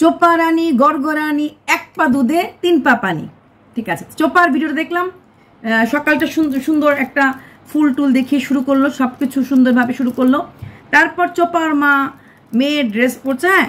চোপা রানী গড়গড়ানি এক পা দুধে তিন পা পানি ঠিক আছে চোপার ভিডিওটা দেখলাম সকালটা সুন্দর সুন্দর একটা ফুল টুল দেখিয়ে শুরু করলো সব কিছু সুন্দরভাবে শুরু করলো তারপর চোপার মা মেয়ের ড্রেস পরছে হ্যাঁ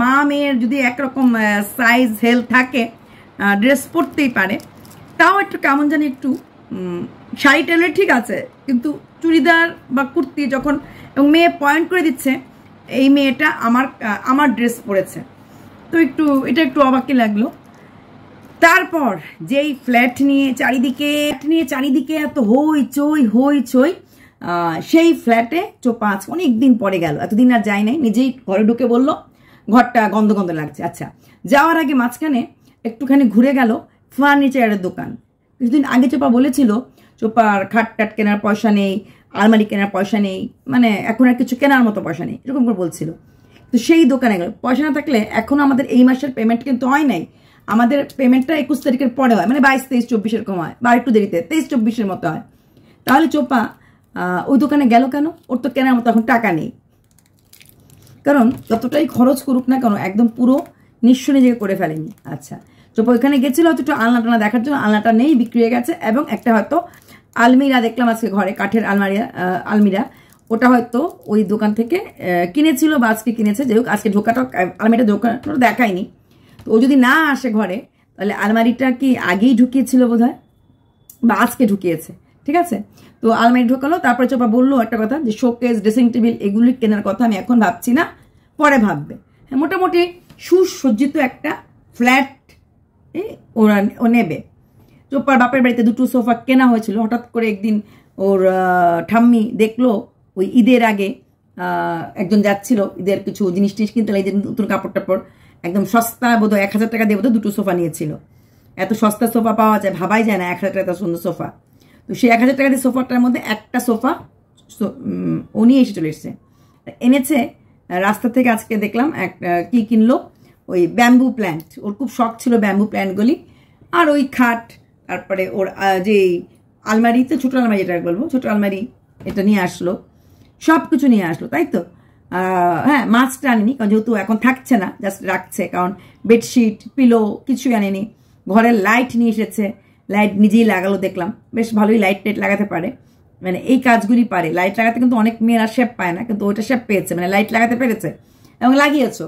মা মেয়ের যদি একরকম সাইজ হেল থাকে ড্রেস পরতেই পারে তাও একটু কেমন জানি একটু শাড়ি টেলে ঠিক আছে কিন্তু চুড়িদার বা কুর্তি যখন এবং মেয়ে পয়েন্ট করে দিচ্ছে এই মেয়েটা আমার আমার ড্রেস পরেছে তো একটু এটা একটু অবাককে লাগলো তারপর যেই ফ্ল্যাট নিয়ে চারিদিকে নিয়ে চারিদিকে এত হই চই হই চই সেই ফ্ল্যাটে চোপাঁচ অনেক দিন পরে গেল এতদিন আর যাই নাই নিজেই ঘরে ঢুকে বলল ঘরটা গন্ধ গন্ধ লাগছে আচ্ছা যাওয়ার আগে মাঝখানে একটুখানি ঘুরে গেল ফার্নিচারের দোকান কিছুদিন আগে চোপা বলেছিল চোপার খাট টাট কেনার পয়সা নেই আলমারি কেনার পয়সা নেই মানে এখন আর কিছু কেনার মতো পয়সা নেই এরকম করে বলছিল তো সেই দোকানে গেল পয়সা না থাকলে এখনও আমাদের এই মাসের পেমেন্ট কিন্তু হয় নাই আমাদের পেমেন্টটা একুশ তারিখের পরে হয় মানে বাইশ তেইশ চব্বিশ এরকম হয় বা একটু দেরিতে তেইশ চব্বিশের মতো হয় তাহলে চোপা ওই দোকানে গেল কেন ওর তো কেনার মতো এখন টাকা নেই কারণ যতটাই খরচ করুক না কেন একদম পুরো নিঃস্ব নিজেকে করে ফেলেনি আচ্ছা চোপা ওইখানে গেছিল হয়তো একটু আলনা টানা দেখার জন্য আলনাটা নেই বিক্রি হয়ে গেছে এবং একটা হয়তো আলমিরা দেখলাম আজকে ঘরে কাঠের আলমারিয়া আলমিরা ওটা হয়তো ওই দোকান থেকে কিনেছিল বা আজকে কিনেছে যাই হোক আজকে ঢোকাটা আলমারিটা ঢোকানো দেখায়নি তো ও যদি না আসে ঘরে তাহলে আলমারিটা কি আগেই ঢুকিয়েছিল বোধ বা আজকে ঢুকিয়েছে ঠিক আছে তো আলমারি ঢোকালো তারপরে চোপা বললো একটা কথা যে শোকেস ড্রেসিং টেবিল এগুলি কেনার কথা আমি এখন ভাবছি না পরে ভাববে হ্যাঁ মোটামুটি সুসজ্জিত একটা ফ্ল্যাট ওরা ও নেবে চোপার বাপের বাড়িতে দুটো সোফা কেনা হয়েছিল হঠাৎ করে একদিন ওর ঠাম্মি দেখলো ওই ঈদের আগে একজন যাচ্ছিল ঈদের কিছু জিনিস টিনিস কিনতে লাগে নতুন কাপড় টাপড় একদম সস্তা বোধ এক হাজার টাকা দিয়ে বোধ দুটো সোফা নিয়েছিল এত সস্তা সোফা পাওয়া যায় ভাবাই যায় না এক হাজার টাকা সুন্দর সোফা তো সেই এক হাজার টাকা দিয়ে সোফাটার মধ্যে একটা সোফা ও নিয়ে এসে চলে এসছে এনেছে রাস্তা থেকে আজকে দেখলাম এক কী কিনলো ওই ব্যাম্বু প্ল্যান্ট ওর খুব শখ ছিল ব্যাম্বু প্ল্যান্টগুলি আর ওই খাট তারপরে ওর যে আলমারিতে ছোটো আলমারি এটা বলবো ছোটো আলমারি এটা নিয়ে আসলো সব কিছু নিয়ে আসলো তাই তো হ্যাঁ মাস্কটা আনিনি কারণ যেহেতু এখন থাকছে না জাস্ট রাখছে কারণ বেডশিট পিলো কিছুই আনিনি ঘরের লাইট নিয়ে এসেছে লাইট নিজেই লাগালো দেখলাম বেশ ভালোই লাইট টাইট লাগাতে পারে মানে এই কাজগুলি পারে লাইট লাগাতে কিন্তু অনেক মেয়েরা শেপ পায় না কিন্তু ওইটা শেপ পেয়েছে মানে লাইট লাগাতে পেরেছে এবং লাগিয়েছো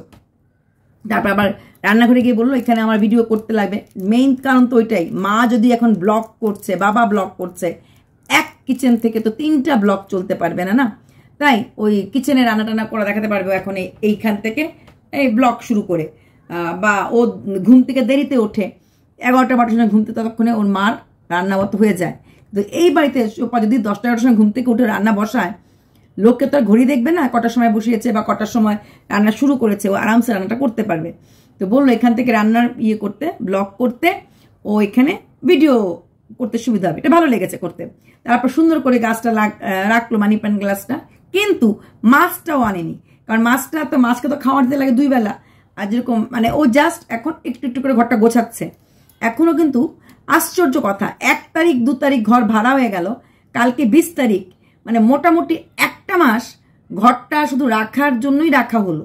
তারপর আবার রান্নাঘরে গিয়ে বললো এখানে আমার ভিডিও করতে লাগবে মেইন কারণ তো ওইটাই মা যদি এখন ব্লক করছে বাবা ব্লক করছে এক কিচেন থেকে তো তিনটা ব্লক চলতে পারবে না না তাই ওই কিচেনে রান্না টান্না করা দেখাতে পারবে এখন এইখান থেকে এই ব্লগ শুরু করে বা ও ঘুম থেকে দেরিতে ওঠে এগারোটা বারোটার সময় ঘুমতে ততক্ষণে ওর মার রান্না মতো হয়ে যায় তো এই বাড়িতে সোপা যদি দশটা এগারোটার সময় ঘুম থেকে উঠে রান্না বসায় লোককে তো আর ঘড়ি দেখবে না কটার সময় বসিয়েছে বা কটার সময় রান্না শুরু করেছে ও আরামসে রান্নাটা করতে পারবে তো বললো এখান থেকে রান্নার ইয়ে করতে ব্লগ করতে ও এখানে ভিডিও করতে সুবিধা হবে এটা ভালো লেগেছে করতে তারপর সুন্দর করে গাছটা রাখলো মানি প্যান্ট গ্লাসটা কিন্তু মাছটাও আনেনি কারণ মাছটা তো মাছকে তো খাওয়ার দিতে লাগে দুই বেলা আর যেরকম মানে ও জাস্ট এখন একটু একটু করে ঘরটা গোছাচ্ছে এখনও কিন্তু আশ্চর্য কথা এক তারিখ দু তারিখ ঘর ভাড়া হয়ে গেল কালকে বিশ তারিখ মানে মোটামুটি একটা মাস ঘরটা শুধু রাখার জন্যই রাখা হলো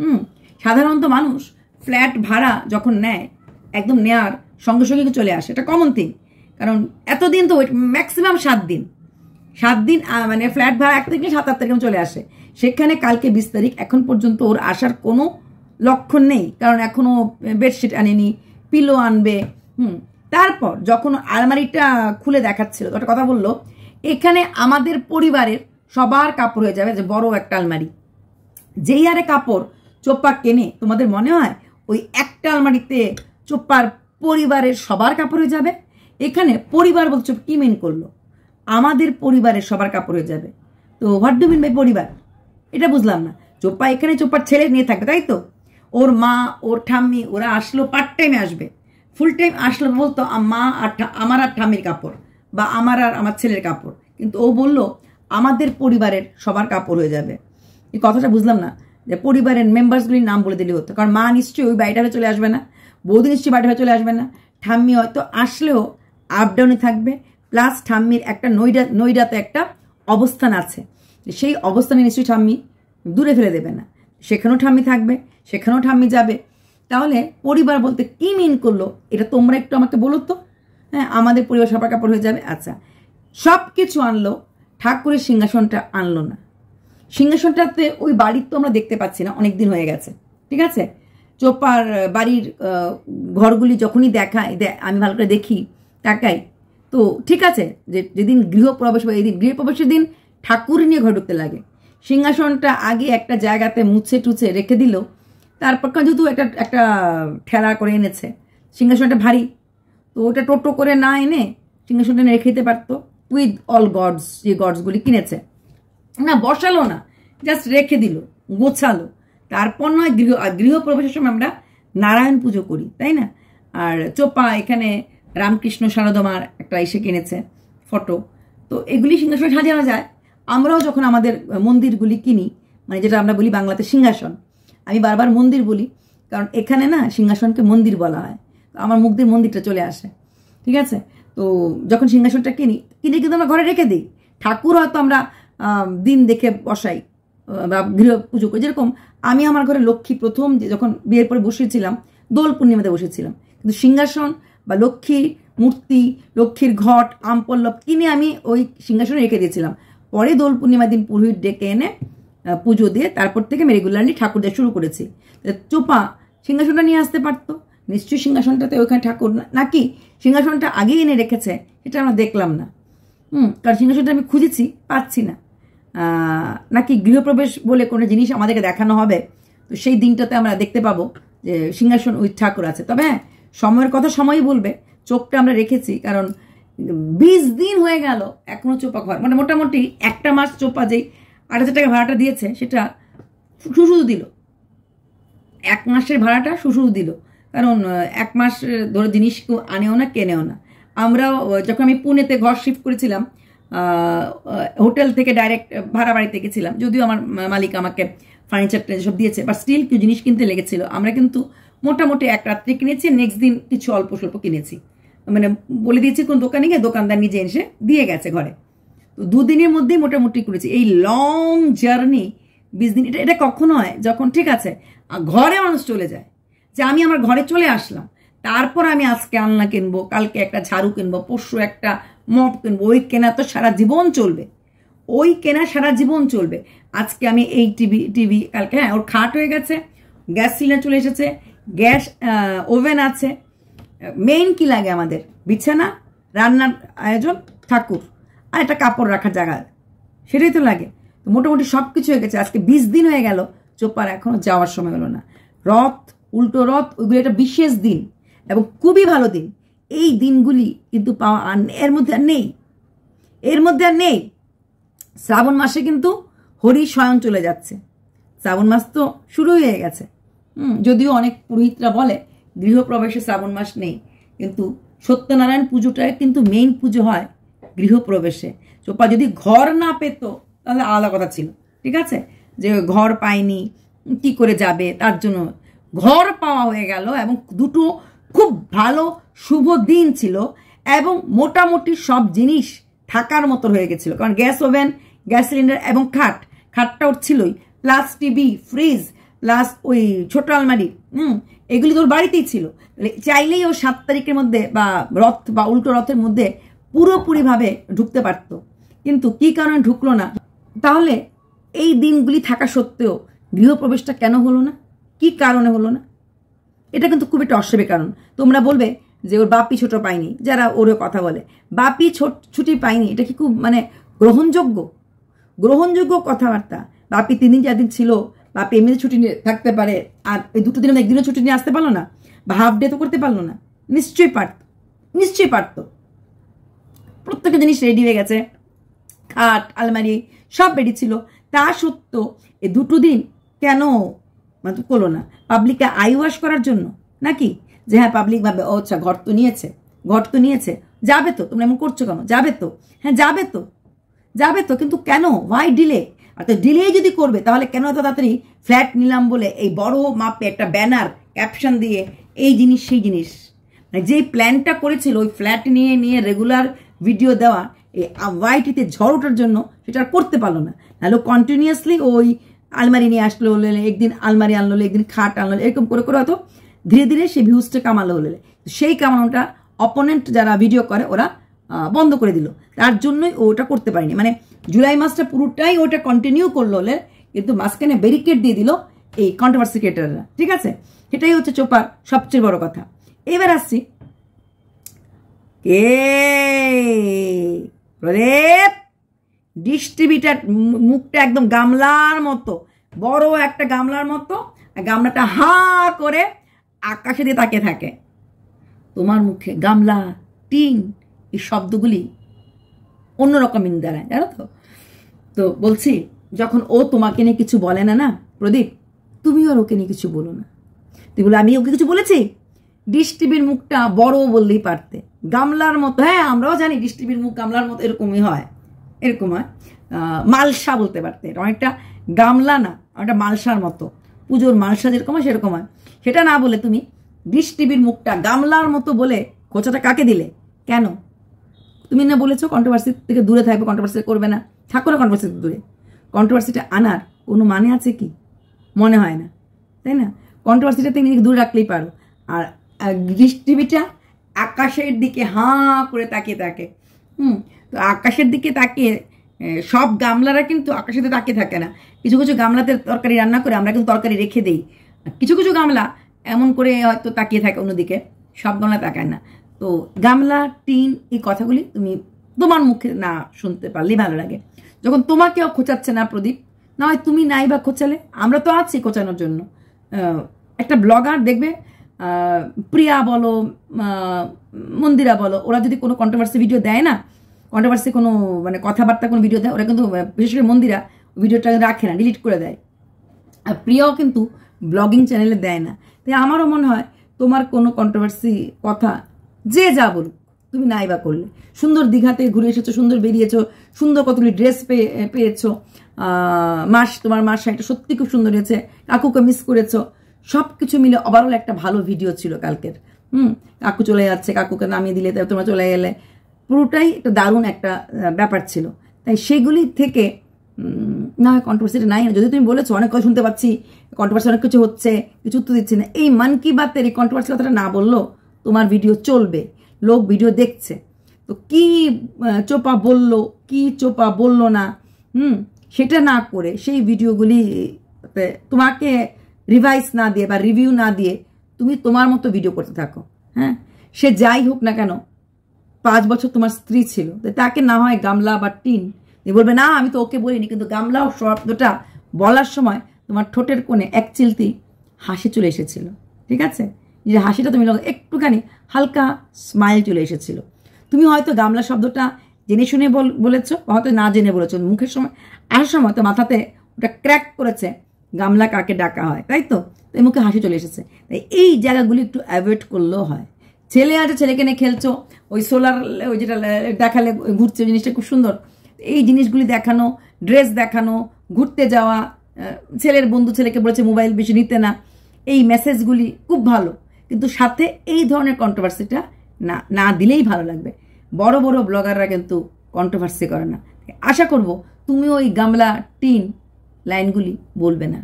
হুম সাধারণত মানুষ ফ্ল্যাট ভাড়া যখন নেয় একদম নেয়ার সঙ্গে সঙ্গে চলে আসে এটা কমন থিং কারণ এতদিন তো ম্যাক্সিমাম সাত দিন সাত দিন মানে ফ্ল্যাট ভাড়া এক তারিখে সাত আট তারিখে চলে আসে সেখানে কালকে বিশ তারিখ এখন পর্যন্ত ওর আসার কোনো লক্ষণ নেই কারণ এখনও বেডশিট আনেনি পিলো আনবে হুম তারপর যখন আলমারিটা খুলে দেখাচ্ছিল একটা কথা বললো এখানে আমাদের পরিবারের সবার কাপড় হয়ে যাবে যে বড় একটা আলমারি যেই আরে কাপড় চোপ্পা কেনে তোমাদের মনে হয় ওই একটা আলমারিতে চোপ্পার পরিবারের সবার কাপড় হয়ে যাবে এখানে পরিবার বলছো কি মেন করলো আমাদের পরিবারের সবার কাপড় হয়ে যাবে তো হোয়াট ডুবিন ভাই পরিবার এটা বুঝলাম না চোপ্পা এখানে চোপ্পার ছেলে নিয়ে থাকবে তাই তো ওর মা ওর ঠাম্মি ওরা আসলো পার্ট টাইমে আসবে ফুল টাইম আসলো মানে বলতো মা আর আমার আর ঠাম্মির কাপড় বা আমার আর আমার ছেলের কাপড় কিন্তু ও বলল আমাদের পরিবারের সবার কাপড় হয়ে যাবে এই কথাটা বুঝলাম না যে পরিবারের মেম্বার্সগুলির নাম বলে দিলে হতো কারণ মা নিশ্চয়ই ওই বাড়িটা চলে আসবে না বৌদি নিশ্চয়ই বাড়িটা চলে আসবে না ঠাম্মি হয়তো আসলেও আপ ডাউনে থাকবে প্লাস ঠাম্মির একটা নৈডা নৈডাতে একটা অবস্থান আছে সেই অবস্থানে নিশ্চয়ই ঠাম্মি দূরে ফেলে দেবে না সেখানেও ঠাম্মি থাকবে সেখানেও ঠাম্মি যাবে তাহলে পরিবার বলতে কী মিন করলো এটা তোমরা একটু আমাকে বলো তো হ্যাঁ আমাদের পরিবার সাপা কাপড় হয়ে যাবে আচ্ছা সব কিছু আনলো ঠাকুরের সিংহাসনটা আনলো না সিংহাসনটাতে ওই বাড়ির তো আমরা দেখতে পাচ্ছি না অনেক দিন হয়ে গেছে ঠিক আছে চোপার বাড়ির ঘরগুলি যখনই দেখায় আমি ভালো করে দেখি তাকাই তো ঠিক আছে যে যেদিন গৃহপ্রবেশ বা এদিন গৃহপ্রবেশের দিন ঠাকুর নিয়ে ঘর ঢুকতে লাগে সিংহাসনটা আগে একটা জায়গাতে মুছে টুছে রেখে দিল তারপর যেহেতু একটা একটা ঠেলা করে এনেছে সিংহাসনটা ভারী তো ওটা টোটো করে না এনে সিংহাসনটা রেখে দিতে পারতো উইথ অল গডস যে গডসগুলি কিনেছে না বসালো না জাস্ট রেখে দিল গোছালো তারপর নয় গৃহ গৃহপ্রবেশের সময় আমরা নারায়ণ পুজো করি তাই না আর চোপা এখানে রামকৃষ্ণ সারদমার একটা এসে কিনেছে ফটো তো এগুলি সিংহাসনে সাজানো যায় আমরাও যখন আমাদের মন্দিরগুলি কিনি মানে যেটা আমরা বলি বাংলাতে সিংহাসন আমি বারবার মন্দির বলি কারণ এখানে না সিংহাসনকে মন্দির বলা হয় তো আমার মুখ দিয়ে মন্দিরটা চলে আসে ঠিক আছে তো যখন সিংহাসনটা কিনি কিনে কিন্তু আমরা ঘরে রেখে দিই ঠাকুর হয়তো আমরা দিন দেখে বসাই বা গৃহ পুজো করি যেরকম আমি আমার ঘরে লক্ষ্মী প্রথম যখন বিয়ের পরে বসেছিলাম দোল পূর্ণিমাতে বসেছিলাম কিন্তু সিংহাসন বা লক্ষ্মীর মূর্তি লক্ষ্মীর ঘট আমপল্লব কিনে আমি ওই সিংহাসনে রেখে দিয়েছিলাম পরে দোল পূর্ণিমার দিন পুরোহিত ডেকে এনে পুজো দিয়ে তারপর থেকে আমি রেগুলারলি ঠাকুর দেওয়া শুরু করেছি চোপা সিংহাসনটা নিয়ে আসতে পারতো নিশ্চয়ই সিংহাসনটাতে ওইখানে ঠাকুর নাকি সিংহাসনটা আগেই এনে রেখেছে এটা আমরা দেখলাম না হুম কারণ সিংহাসনটা আমি খুঁজেছি পাচ্ছি না নাকি গৃহপ্রবেশ বলে কোনো জিনিস আমাদেরকে দেখানো হবে তো সেই দিনটাতে আমরা দেখতে পাবো যে সিংহাসন ওই ঠাকুর আছে তবে হ্যাঁ সময়ের কথা সময়ই বলবে চোখটা আমরা রেখেছি কারণ বিশ দিন হয়ে গেল এখনো চোপা ঘর মানে মোটামুটি একটা মাস চোপা যেই আট হাজার টাকা ভাড়াটা দিয়েছে সেটা শুশুরু দিল এক মাসের ভাড়াটা শুশুরু দিল কারণ এক মাস ধরে জিনিস আনেও না কেনেও না আমরাও যখন আমি পুনেতে ঘর শিফট করেছিলাম হোটেল থেকে ডাইরেক্ট ভাড়া বাড়িতে গেছিলাম যদিও আমার মালিক আমাকে ফার্নিচার সব দিয়েছে বা স্টিল কিছু জিনিস কিনতে লেগেছিল আমরা কিন্তু মোটামুটি এক রাত্রি কিনেছি নেক্সট দিন কিছু অল্প স্বল্প কিনেছি মানে বলে দিয়েছি কোন দোকানে গিয়ে দোকানদার নিজে এসে দিয়ে গেছে ঘরে তো দুদিনের মধ্যে মোটামুটি করেছি এই লং জার্নি বিশ দিন এটা এটা কখনো হয় যখন ঠিক আছে ঘরে মানুষ চলে যায় যে আমি আমার ঘরে চলে আসলাম তারপর আমি আজকে আলনা কিনবো কালকে একটা ঝাড়ু কিনবো পরশু একটা মপ কিনবো ওই কেনা তো সারা জীবন চলবে ওই কেনা সারা জীবন চলবে আজকে আমি এই টিভি টিভি কালকে হ্যাঁ ওর খাট হয়ে গেছে গ্যাস সিলিন্ডার চলে এসেছে গ্যাস ওভেন আছে মেইন কি লাগে আমাদের বিছানা রান্নার আয়োজন ঠাকুর আর একটা কাপড় রাখার জায়গা সেটাই তো লাগে তো মোটামুটি সব কিছু হয়ে গেছে আজকে বিশ দিন হয়ে গেল চোপার এখনও যাওয়ার সময় হলো না রথ উল্টো রথ ওইগুলি একটা বিশেষ দিন এবং খুবই ভালো দিন এই দিনগুলি কিন্তু পাওয়া আর এর মধ্যে আর নেই এর মধ্যে আর নেই শ্রাবণ মাসে কিন্তু হরি স্বয়ং চলে যাচ্ছে শ্রাবণ মাস তো শুরু হয়ে গেছে যদিও অনেক পুরোহিতরা বলে গৃহপ্রবেশে শ্রাবণ মাস নেই কিন্তু সত্যনারায়ণ পুজোটায় কিন্তু মেইন পুজো হয় গৃহপ্রবেশে চোপা যদি ঘর না পেত তাহলে আলাদা কথা ছিল ঠিক আছে যে ঘর পায়নি কি করে যাবে তার জন্য ঘর পাওয়া হয়ে গেল এবং দুটো খুব ভালো শুভ দিন ছিল এবং মোটামুটি সব জিনিস থাকার মতো হয়ে গেছিলো কারণ গ্যাস ওভেন গ্যাস সিলিন্ডার এবং খাট খাটটা ওর ছিলই প্লাস টিভি ফ্রিজ প্লাস ওই ছোট আলমারি হুম এগুলি তোর বাড়িতেই ছিল চাইলেই ও সাত তারিখের মধ্যে বা রথ বা উল্টো রথের মধ্যে পুরোপুরিভাবে ঢুকতে পারত কিন্তু কি কারণে ঢুকলো না তাহলে এই দিনগুলি থাকা সত্ত্বেও গৃহপ্রবেশটা কেন হলো না কি কারণে হলো না এটা কিন্তু খুব একটা অস্বাভাবিক কারণ তোমরা বলবে যে ওর বাপি ছোট পায়নি যারা ওর কথা বলে বাপি ছোট ছুটি পায়নি এটা কি খুব মানে গ্রহণযোগ্য গ্রহণযোগ্য কথাবার্তা বাপি তিন দিন চার দিন ছিল বাপ এমনিতে ছুটি নিয়ে থাকতে পারে আর এই দুটো দিনের একদিনও ছুটি নিয়ে আসতে পারলো না বা হাফ ডে তো করতে পারলো না নিশ্চয়ই পারত নিশ্চয়ই পারত প্রত্যেকটা জিনিস রেডি হয়ে গেছে খাট আলমারি সব রেডি ছিল তা সত্ত্বেও এ দুটো দিন কেন মানে করলো না পাবলিককে আই ওয়াশ করার জন্য নাকি যে হ্যাঁ পাবলিক ভাবে ও আচ্ছা ঘর তো নিয়েছে ঘর তো নিয়েছে যাবে তো তোমরা এমন করছো কেন যাবে তো হ্যাঁ যাবে তো যাবে তো কিন্তু কেন হোয়াই ডিলে অর্থাৎ ডিলে যদি করবে তাহলে কেন এত তাড়াতাড়ি ফ্ল্যাট নিলাম বলে এই বড় মাপে একটা ব্যানার ক্যাপশন দিয়ে এই জিনিস সেই জিনিস মানে যেই প্ল্যানটা করেছিল ওই ফ্ল্যাট নিয়ে নিয়ে রেগুলার ভিডিও দেওয়া এই ওয়াইটিতে ঝড় ওঠার জন্য সেটা আর করতে পারলো না নাহলে কন্টিনিউয়াসলি ওই আলমারি নিয়ে আসলো হলে একদিন আলমারি আনলো একদিন খাট আনলো এরকম করে করে হতো ধীরে ধীরে সেই ভিউজটা কামালো হলে সেই কামানোটা অপোনেন্ট যারা ভিডিও করে ওরা বন্ধ করে দিল তার জন্যই ওটা করতে পারেনি মানে জুলাই মাসটা পুরোটাই ওটা কন্টিনিউ করলো কিন্তু মাঝখানে ব্যারিকেড দিয়ে দিল এই কন্ট্রোভার্সি ঠিক আছে সেটাই হচ্ছে চোপার সবচেয়ে বড় কথা এবার আসছি কে প্রদীপ ডিস্ট্রিবিউটার মুখটা একদম গামলার মতো বড় একটা গামলার মতো গামলাটা হা করে আকাশে দিয়ে তাকিয়ে থাকে তোমার মুখে গামলা টিন এই শব্দগুলি অন্যরকম ইন্দারায় জানো তো তো বলছি যখন ও তোমাকে নিয়ে কিছু বলে না না প্রদীপ তুমি আর ওকে নিয়ে কিছু বলো না তুই বলে আমি ওকে কিছু বলেছি ডিস টিভির মুখটা বড় বললেই পারতে গামলার মতো হ্যাঁ আমরাও জানি ডিস টিভির মুখ গামলার মতো এরকমই হয় এরকম হয় মালসা বলতে পারতে অনেকটা গামলা না অনেকটা মালসার মতো পুজোর মালসা যেরকম হয় সেরকম হয় সেটা না বলে তুমি ডিস টিভির মুখটা গামলার মতো বলে খোঁচাটা কাকে দিলে কেন তুমি না বলেছো কন্ট্রোভার্সি থেকে দূরে থাকবে কন্ট্রোভার্সি করবে না থাকো না কন্ট্রোভার্সি দূরে কন্ট্রোভার্সিটা আনার কোনো মানে আছে কি মনে হয় না তাই না কন্ট্রোভার্সিটা তুমি দূরে রাখলেই পারো আর দৃষ্টিবিটা আকাশের দিকে হাঁ করে তাকিয়ে থাকে হুম তো আকাশের দিকে তাকিয়ে সব গামলারা কিন্তু দিকে তাকিয়ে থাকে না কিছু কিছু গামলাতে তরকারি রান্না করে আমরা কিন্তু তরকারি রেখে দিই কিছু কিছু গামলা এমন করে হয়তো তাকিয়ে থাকে অন্যদিকে সব গামলা তাকায় না তো গামলা টিন এই কথাগুলি তুমি তোমার মুখে না শুনতে পারলেই ভালো লাগে যখন তোমাকেও খোঁচাচ্ছে না প্রদীপ না হয় তুমি নাই বা খোঁচালে আমরা তো আছি খোঁচানোর জন্য একটা ব্লগার দেখবে প্রিয়া বলো মন্দিরা বলো ওরা যদি কোনো কন্ট্রোভার্সি ভিডিও দেয় না কন্ট্রোভার্সি কোনো মানে কথাবার্তা কোনো ভিডিও দেয় ওরা কিন্তু বিশেষ করে মন্দিরা ভিডিওটা রাখে না ডিলিট করে দেয় আর প্রিয়াও কিন্তু ব্লগিং চ্যানেলে দেয় না তাই আমারও মনে হয় তোমার কোনো কন্ট্রোভার্সি কথা যে যা বলুক তুমি নাই বা করলে সুন্দর দীঘাতে ঘুরে এসেছো সুন্দর বেরিয়েছো সুন্দর কতগুলি ড্রেস পেয়ে পেয়েছো মাস তোমার মাস শাড়িটা সত্যি খুব সুন্দর হয়েছে কাকুকে মিস করেছো সব কিছু মিলে ওভারঅল একটা ভালো ভিডিও ছিল কালকের হুম কাকু চলে যাচ্ছে কাকুকে নামিয়ে দিলে তোমার চলে গেলে পুরোটাই একটা দারুণ একটা ব্যাপার ছিল তাই সেগুলি থেকে না হয় কন্ট্রোভার্সিটা নাই যদি তুমি বলেছো অনেক কথা শুনতে পাচ্ছি কন্ট্রোভার্সি অনেক কিছু হচ্ছে কিছু উত্তর দিচ্ছি না এই মান কি বাতের এই কন্ট্রোভার্সি কথাটা না বললো তোমার ভিডিও চলবে লোক ভিডিও দেখছে তো কি চোপা বলল কি চোপা বলল না হুম সেটা না করে সেই ভিডিওগুলি তোমাকে রিভাইস না দিয়ে বা রিভিউ না দিয়ে তুমি তোমার মতো ভিডিও করতে থাকো হ্যাঁ সে যাই হোক না কেন পাঁচ বছর তোমার স্ত্রী ছিল তাকে না হয় গামলা বা টিন বলবে না আমি তো ওকে বলিনি কিন্তু গামলা ও শব্দটা বলার সময় তোমার ঠোঁটের কোণে এক চিলতি হাসি চলে এসেছিল ঠিক আছে যে হাসিটা তুমি একটুখানি হালকা স্মাইল চলে এসেছিল তুমি হয়তো গামলা শব্দটা জেনে শুনে বলেছ হয়তো না জেনে বলেছ মুখের সময় আসার সময় তো মাথাতে ওটা ক্র্যাক করেছে গামলা কাকে ডাকা হয় তাই তো তাই মুখে হাসি চলে এসেছে তাই এই জায়গাগুলি একটু অ্যাভয়েড করলেও হয় ছেলে আছে ছেলেকে নিয়ে খেলছো ওই সোলার ওই যেটা দেখালে ঘুরছে জিনিসটা খুব সুন্দর এই জিনিসগুলি দেখানো ড্রেস দেখানো ঘুরতে যাওয়া ছেলের বন্ধু ছেলেকে বলেছে মোবাইল বেশি নিতে না এই মেসেজগুলি খুব ভালো কিন্তু সাথে এই ধরনের কন্ট্রোভার্সিটা না না দিলেই ভালো লাগবে বড় বড় ব্লগাররা কিন্তু কন্ট্রোভার্সি করে না আশা করব তুমি ওই গামলা টিন লাইনগুলি বলবে না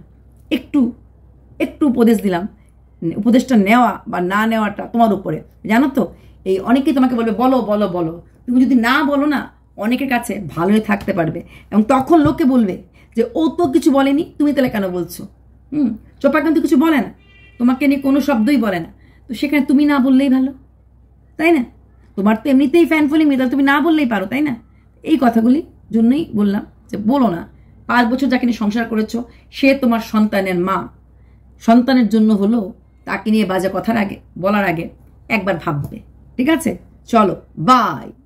একটু একটু উপদেশ দিলাম উপদেশটা নেওয়া বা না নেওয়াটা তোমার উপরে জানো তো এই অনেকেই তোমাকে বলবে বলো বলো বলো তুমি যদি না বলো না অনেকের কাছে ভালোই থাকতে পারবে এবং তখন লোকে বলবে যে ও তো কিছু বলেনি তুমি তাহলে কেন বলছো হুম চোপা কিন্তু কিছু বলে না তোমাকে নিয়ে কোনো শব্দই বলে না তো সেখানে তুমি না বললেই ভালো তাই না তোমার তো এমনিতেই ফ্যান ফলিং মেয়ে তুমি না বললেই পারো তাই না এই কথাগুলি জন্যই বললাম যে বলো না পাঁচ বছর যাকে নিয়ে সংসার করেছো সে তোমার সন্তানের মা সন্তানের জন্য হলো তাকে নিয়ে বাজে কথার আগে বলার আগে একবার ভাববে ঠিক আছে চলো বাই